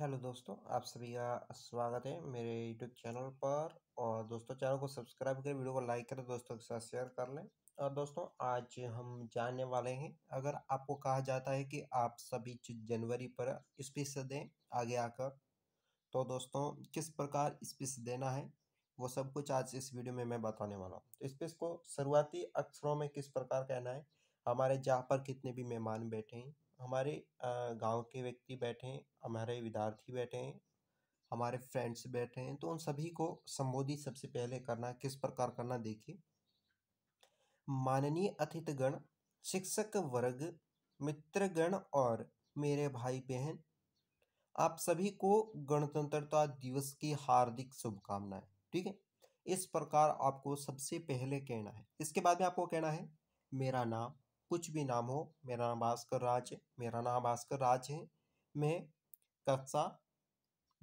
hello दोस्तों आप सभी का स्वागत है मेरे यूट्यूब चैनल पर और दोस्तों चैनल को सब्सक्राइब करें वीडियो को लाइक करें दोस्तों के साथ शेयर कर लें और दोस्तों आज हम जानने वाले हैं अगर आपको कहा जाता है कि आप सभी जनवरी पर स्पीच दें आगे आकर तो दोस्तों किस प्रकार स्पीच देना है वो सब कुछ आज इस वीडियो में मैं बताने वाला हूँ तो स्पीच को शुरुआती अक्षरों में किस प्रकार कहना है हमारे जहाँ पर कितने भी मेहमान बैठे हैं हमारे गाँव के व्यक्ति बैठे हैं हमारे विद्यार्थी बैठे हैं हमारे फ्रेंड्स बैठे हैं तो उन सभी को संबोधित सबसे पहले करना किस प्रकार करना देखिए माननीय अतिथिगण शिक्षक वर्ग मित्रगण और मेरे भाई बहन आप सभी को गणतंत्रता दिवस की हार्दिक शुभकामनाएं ठीक है इस प्रकार आपको सबसे पहले कहना है इसके बाद में आपको कहना है मेरा नाम कुछ भी नाम हो मेरा नाम भास्कर राज मेरा नाम भास्कर राज है मैं कक्षा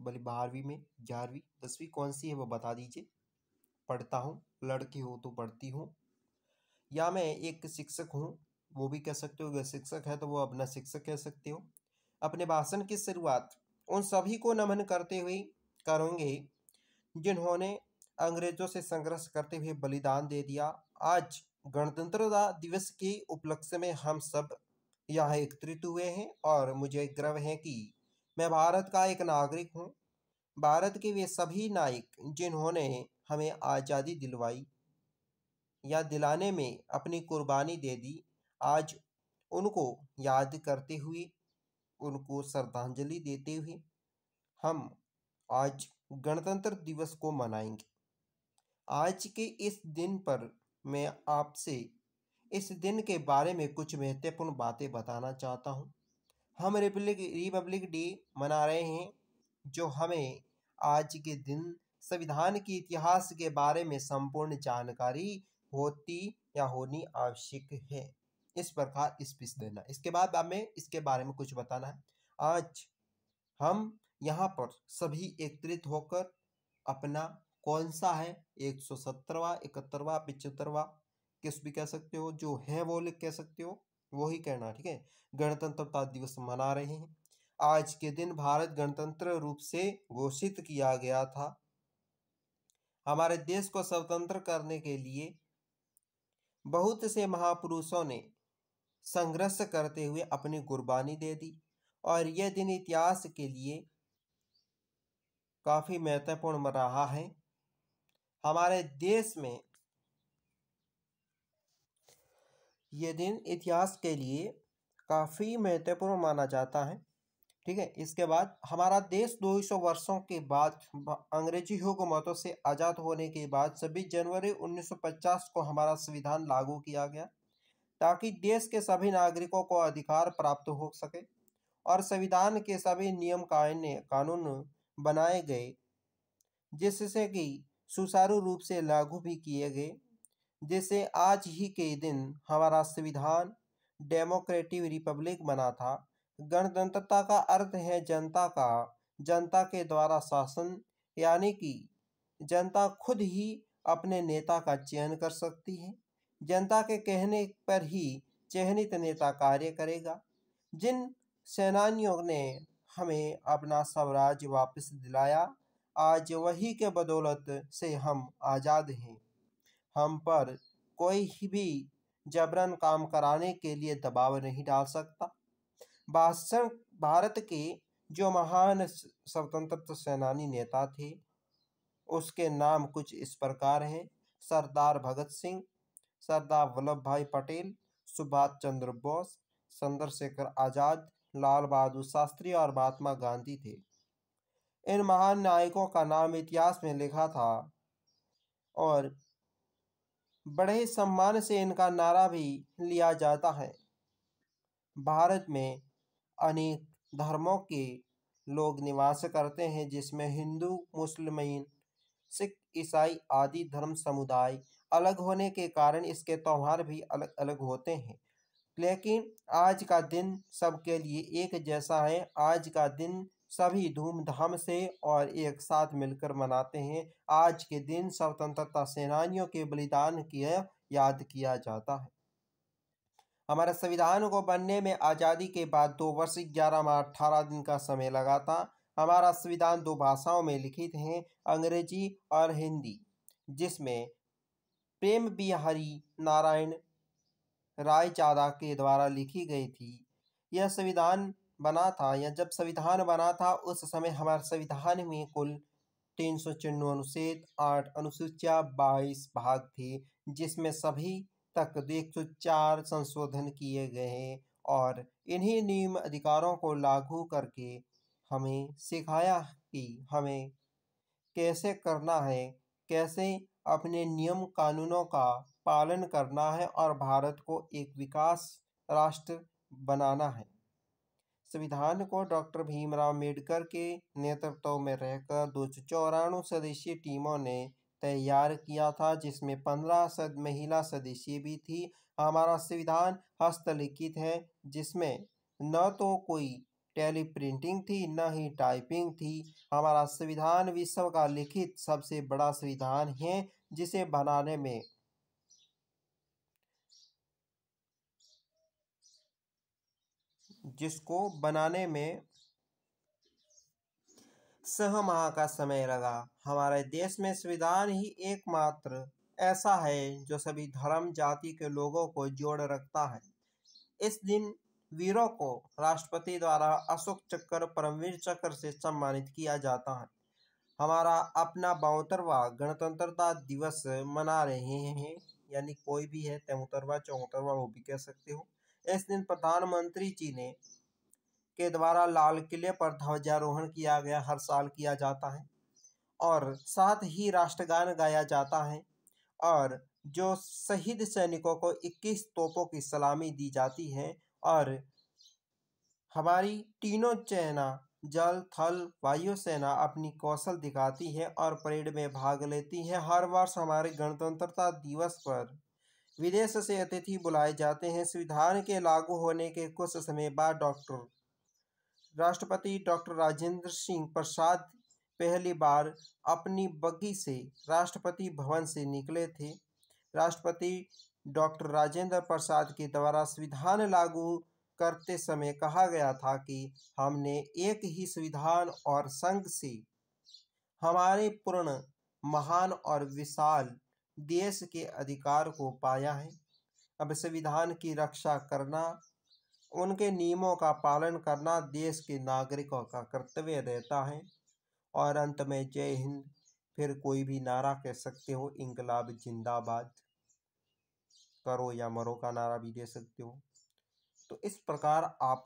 बोले बारहवीं में ग्यारहवीं दसवीं कौन सी है वो बता दीजिए पढ़ता हूँ लड़की हो तो पढ़ती हूँ या मैं एक शिक्षक हूँ वो भी कह सकते हो अगर शिक्षक है तो वो अपना शिक्षक कह सकते हो अपने भाषण की शुरुआत उन सभी को नमन करते हुए करोगे जिन्होंने अंग्रेजों से संघर्ष करते हुए बलिदान दे दिया आज गणतंत्र दिवस के उपलक्ष्य में हम सब यहाँ एकत्रित हुए हैं और मुझे गर्व है कि मैं भारत का एक नागरिक हूँ भारत के वे सभी नायक जिन्होंने हमें आज़ादी दिलवाई या दिलाने में अपनी कुर्बानी दे दी आज उनको याद करते हुए उनको श्रद्धांजलि देते हुए हम आज गणतंत्र दिवस को मनाएंगे आज के इस दिन पर मैं आपसे इस दिन के बारे में कुछ महत्वपूर्ण बातें बताना चाहता हूँ हम रिपब्लिक रिपब्लिक डे मना रहे हैं जो हमें आज के दिन संविधान के इतिहास के बारे में संपूर्ण जानकारी होती या होनी आवश्यक है इस प्रकार स्पीच देना इसके बाद हमें इसके बारे में कुछ बताना है आज हम यहाँ पर सभी एकत्रित होकर अपना कौन सा है एक सौ सत्तरवा इकहत्तरवा पिचहत्तरवा किस भी कह सकते हो जो है वो लिख कह सकते हो वही कहना ठीक है गणतंत्रता दिवस मना रहे हैं आज के दिन भारत गणतंत्र रूप से घोषित किया गया था हमारे देश को स्वतंत्र करने के लिए बहुत से महापुरुषों ने संघर्ष करते हुए अपनी कुर्बानी दे दी और यह दिन इतिहास के लिए काफ़ी महत्वपूर्ण रहा है हमारे देश में ये दिन इतिहास के लिए काफ़ी महत्वपूर्ण माना जाता है ठीक है इसके बाद हमारा देश 200 वर्षों के बाद अंग्रेजी हुकूमतों से आज़ाद होने के बाद छब्बीस जनवरी 1950 को हमारा संविधान लागू किया गया ताकि देश के सभी नागरिकों को अधिकार प्राप्त हो सके और संविधान के सभी नियम कायने कानून बनाए गए जिससे कि सुचारू रूप से लागू भी किए गए जैसे आज ही के दिन हमारा संविधान डेमोक्रेटिक रिपब्लिक बना था गणतंत्रता का अर्थ है जनता का जनता के द्वारा शासन यानी कि जनता खुद ही अपने नेता का चयन कर सकती है जनता के कहने पर ही चयनित नेता कार्य करेगा जिन सेनानियों ने हमें अपना स्वराज वापस दिलाया आज वही के बदौलत से हम आज़ाद हैं हम पर कोई भी जबरन काम कराने के लिए दबाव नहीं डाल सकता भाषण भारत के जो महान स्वतंत्रता सेनानी नेता थे उसके नाम कुछ इस प्रकार हैं सरदार भगत सिंह सरदार वल्लभ भाई पटेल सुभाष चंद्र बोस चंद्रशेखर आज़ाद लाल बहादुर शास्त्री और महात्मा गांधी थे इन महान नायकों का नाम इतिहास में लिखा था और बड़े सम्मान से इनका नारा भी लिया जाता है भारत में अनेक धर्मों के लोग निवास करते हैं जिसमें हिंदू मुस्लिम सिख ईसाई आदि धर्म समुदाय अलग होने के कारण इसके त्यौहार भी अलग अलग होते हैं लेकिन आज का दिन सबके लिए एक जैसा है आज का दिन सभी धूमधाम से और एक साथ मिलकर मनाते हैं आज के दिन स्वतंत्रता सेनानियों के बलिदान की याद किया जाता है हमारे संविधान को बनने में आज़ादी के बाद दो वर्ष ग्यारह माह अठारह दिन का समय लगा था हमारा संविधान दो भाषाओं में लिखित है अंग्रेजी और हिंदी जिसमें प्रेम बिहारी नारायण राय चादा के द्वारा लिखी गई थी यह संविधान बना था या जब संविधान बना था उस समय हमारे संविधान में कुल तीन सौ चिन्नु अनुच्छेद आठ अनुसूचिया बाईस भाग थे जिसमें सभी तक एक सौ चार संशोधन किए गए और इन्हीं नियम अधिकारों को लागू करके हमें सिखाया कि हमें कैसे करना है कैसे अपने नियम कानूनों का पालन करना है और भारत को एक विकास राष्ट्र बनाना है संविधान को डॉक्टर भीमराव अम्बेडकर के नेतृत्व में रहकर दो सौ चौरानवे सदस्यीय टीमों ने तैयार किया था जिसमें पंद्रह सद महिला सदस्य भी थी हमारा संविधान हस्तलिखित है जिसमें न तो कोई टेली प्रिंटिंग थी न ही टाइपिंग थी हमारा संविधान विश्व का लिखित सबसे बड़ा संविधान है जिसे बनाने में जिसको बनाने में सह माह का समय लगा हमारे देश में संविधान ही एकमात्र ऐसा है जो सभी धर्म जाति के लोगों को जोड़ रखता है इस दिन वीरों को राष्ट्रपति द्वारा अशोक चक्र परमवीर चक्र से सम्मानित किया जाता है हमारा अपना बहुतरवा गणतंत्रता दिवस मना रहे हैं यानी कोई भी है तेहतरवा चौहत्तरवा वो भी कह सकते हो इस दिन प्रधानमंत्री जी ने के द्वारा लाल किले पर ध्वजारोहण किया गया हर साल किया जाता है और साथ ही राष्ट्रगान गाया जाता है और जो शहीद सैनिकों को 21 तोपों की सलामी दी जाती है और हमारी तीनों सेना जल थल वायु सेना अपनी कौशल दिखाती है और परेड में भाग लेती है हर वर्ष हमारे गणतंत्रता दिवस पर विदेश से अतिथि बुलाए जाते हैं संविधान के लागू होने के कुछ समय बाद डॉक्टर राष्ट्रपति डॉक्टर राजेंद्र सिंह प्रसाद पहली बार अपनी बग्गी से राष्ट्रपति भवन से निकले थे राष्ट्रपति डॉक्टर राजेंद्र प्रसाद के द्वारा संविधान लागू करते समय कहा गया था कि हमने एक ही संविधान और संघ से हमारे पूर्ण महान और विशाल देश के अधिकार को पाया है अब संविधान की रक्षा करना उनके नियमों का पालन करना देश के नागरिकों का कर्तव्य रहता है और अंत में जय हिंद फिर कोई भी नारा कह सकते हो इंकलाब जिंदाबाद करो या मरो का नारा भी दे सकते हो तो इस प्रकार आप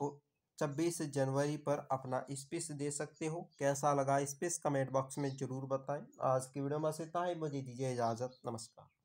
छब्बीस जनवरी पर अपना स्पेस दे सकते हो कैसा लगा स्पेस कमेंट बॉक्स में ज़रूर बताएं आज की वीडियो में बस इतना ही मुझे दीजिए इजाज़त नमस्कार